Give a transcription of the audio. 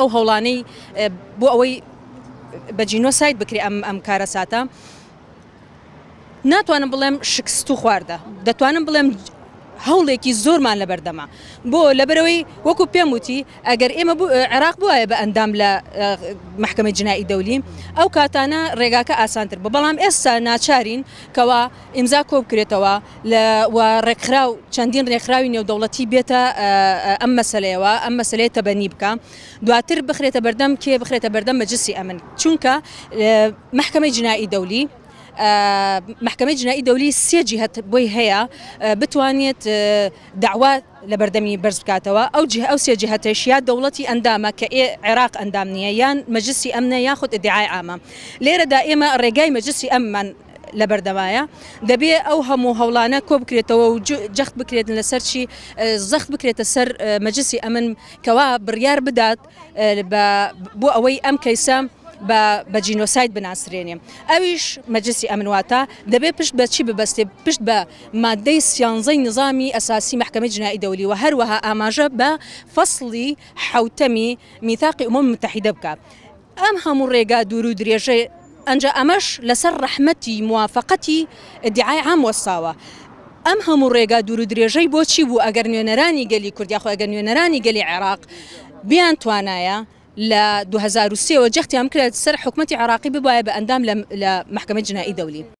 ئەو هەوڵانەی بۆ ئەوەی بەجینۆ سایت بکری ئەم ئەم کارە ساتە ناتوانم بڵێم شکست و خواردە دەتوانم بڵێم هەوڵێکی زۆرمان لە بەردەما بۆ لەبەرەوەی وەکو پێم وتی ئەگەر ئێمە عراق بواە بە ئەندام لە محکمە جنایی دەولیم ئەو کاتانە ڕێگاکە ئاسانتر بە بەڵام ئێستا ناچارین کەوا ئیمزا کۆبکرێتەوە لە ڕێکخرا و چەندین ڕێکخراوی نێودەوڵەتی بێتە ئەم مەسلەیەوە ئەم مەسلەیە تەبەنی بکە دواتر بخرێتە بەردەم کێ بخرێتە بەردەم مەجسی ئەمن چونکە محکمە جنایی دەولی آه، محكمه جنائية دولية سێ جیهت بوي هەیە آه، بتوانێت آه، داوا لبردمي برز بكاتوا أو جهة أو ئەو سێ يا دولتي أندامة ئەندامە کە عێراق ئەندام نییە یان مەجلسی ئەمنە یاخود ئدعای ئامە لێرەدا ئێمە ڕێگای مەجلسی ئەممان لە بەردەمایە دەبێ ئەو هەموو هەوڵانە کۆ بکرێتەوە و جەخت بکرێتن لە سەرچی زەخت بکرێتە بدات بو اوي ام كيسام با جینۆسایت بناسرێنێ ئەویش مەجلسی امنواتا دەبێت پشت بە چی ببەستێ پشت بە مادەی نظامي نظامی محكمه محکمە جنایی وهروها و هەروەها فصلي حوتمي ميثاق امم المتحده بك متحیدە بکە ئەم هەموو ڕێگا دوور و درێژێ ئەنجا ئەمەش لەسەر ڕەحمەتی موافقەتی دیعای عام وەساوە. ئەم هەموو ڕێگا دوور و درێژەی بۆچی بوو ئەگەر نوێنەرانی گەلی کوردیاخۆ ئەگەر نوێنەرانی گەلی عێراق بیان ل 2003 وجهت يا مكلا سر حکوومەتتی عراقي ببایە بە ئەندام لە محکمە جنایی